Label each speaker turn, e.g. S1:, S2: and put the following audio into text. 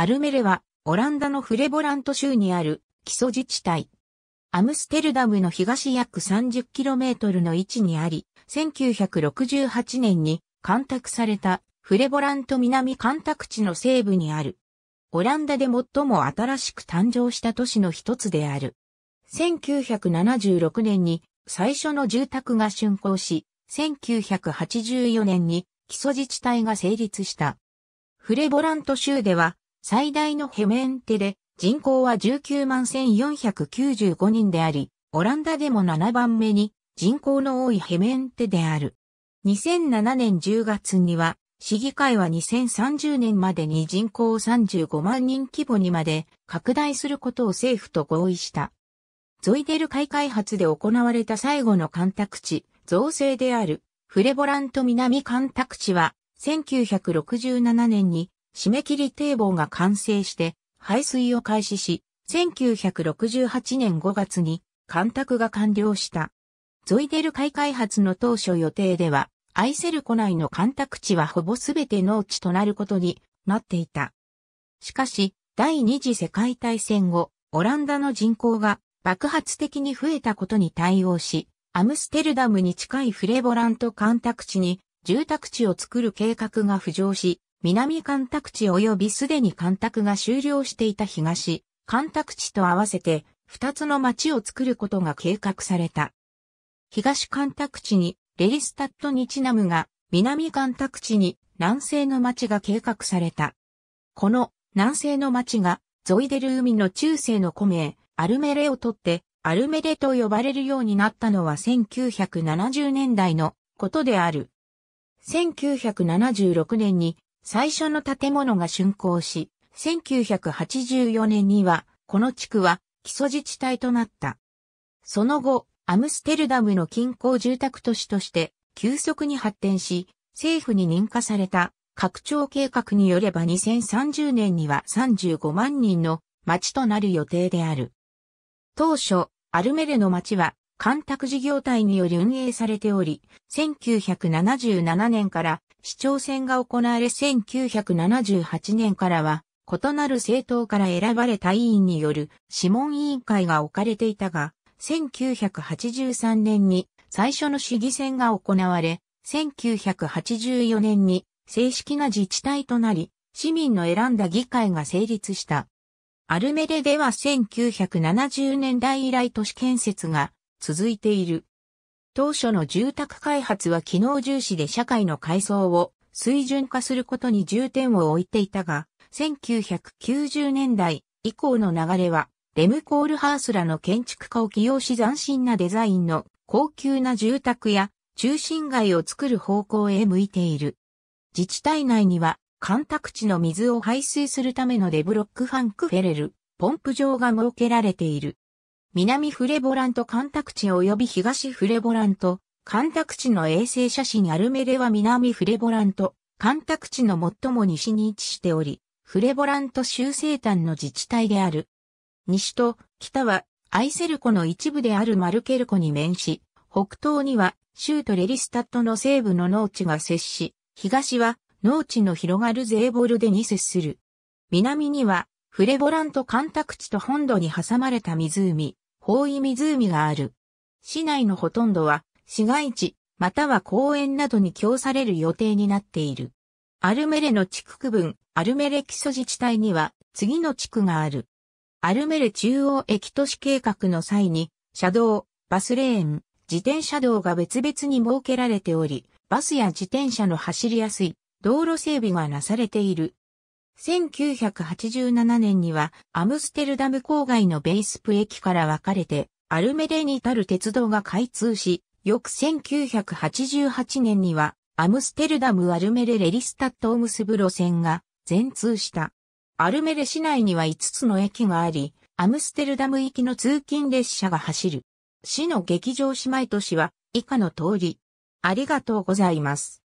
S1: アルメレは、オランダのフレボラント州にある基礎自治体。アムステルダムの東約 30km の位置にあり、1968年に干拓されたフレボラント南干拓地の西部にある。オランダで最も新しく誕生した都市の一つである。1976年に最初の住宅が竣工し、1984年に基礎自治体が成立した。フレボラント州では最大のヘメンテで人口は19万1495人であり、オランダでも7番目に人口の多いヘメンテである。2007年10月には、市議会は2030年までに人口を35万人規模にまで拡大することを政府と合意した。ゾイデル海開発で行われた最後の干拓地、造成であるフレボラント南干拓地は1967年に締め切り堤防が完成して排水を開始し、1968年5月に干拓が完了した。ゾイデル海開発の当初予定では、アイセル湖内の干拓地はほぼすべて農地となることになっていた。しかし、第二次世界大戦後、オランダの人口が爆発的に増えたことに対応し、アムステルダムに近いフレボラント干拓地に住宅地を作る計画が浮上し、南干拓地及びすでに干拓が終了していた東、干拓地と合わせて、二つの町を作ることが計画された。東干拓地に、レリスタットニチナムが、南干拓地に、南西の町が計画された。この、南西の町が、ゾイデル海の中世の古名、アルメレをとって、アルメレと呼ばれるようになったのは1970年代のことである。1976年に最初の建物が竣工し、1984年には、この地区は基礎自治体となった。その後、アムステルダムの近郊住宅都市として急速に発展し、政府に認可された拡張計画によれば2030年には35万人の町となる予定である。当初、アルメレの町は干拓事業体により運営されており、1977年から市長選が行われ1978年からは、異なる政党から選ばれた委員による諮問委員会が置かれていたが、1983年に最初の市議選が行われ、1984年に正式な自治体となり、市民の選んだ議会が成立した。アルメレでは1970年代以来都市建設が続いている。当初の住宅開発は機能重視で社会の階層を水準化することに重点を置いていたが、1990年代以降の流れは、レム・コールハースらの建築家を起用し斬新なデザインの高級な住宅や中心街を作る方向へ向いている。自治体内には、干拓地の水を排水するためのデブロックファンクフェレル、ポンプ場が設けられている。南フレボラント干拓地及び東フレボラント干拓地の衛星写真アルメレは南フレボラント干拓地の最も西に位置しており、フレボラント州西端の自治体である。西と北はアイセル湖の一部であるマルケル湖に面し、北東には州とレリスタットの西部の農地が接し、東は農地の広がるゼーボルデに接する。南にはフレボラント干拓地と本土に挟まれた湖、遠い湖がある。市内のほとんどは市街地または公園などに供される予定になっている。アルメレの地区区分、アルメレ基礎自治体には次の地区がある。アルメレ中央駅都市計画の際に、車道、バスレーン、自転車道が別々に設けられており、バスや自転車の走りやすい道路整備がなされている1987年にはアムステルダム郊外のベイスプ駅から分かれてアルメレに至る鉄道が開通し、翌1988年にはアムステルダムアルメレレリスタットを結ぶ路線が全通した。アルメレ市内には5つの駅があり、アムステルダム行きの通勤列車が走る。市の劇場姉妹都市は以下の通り。ありがとうございます。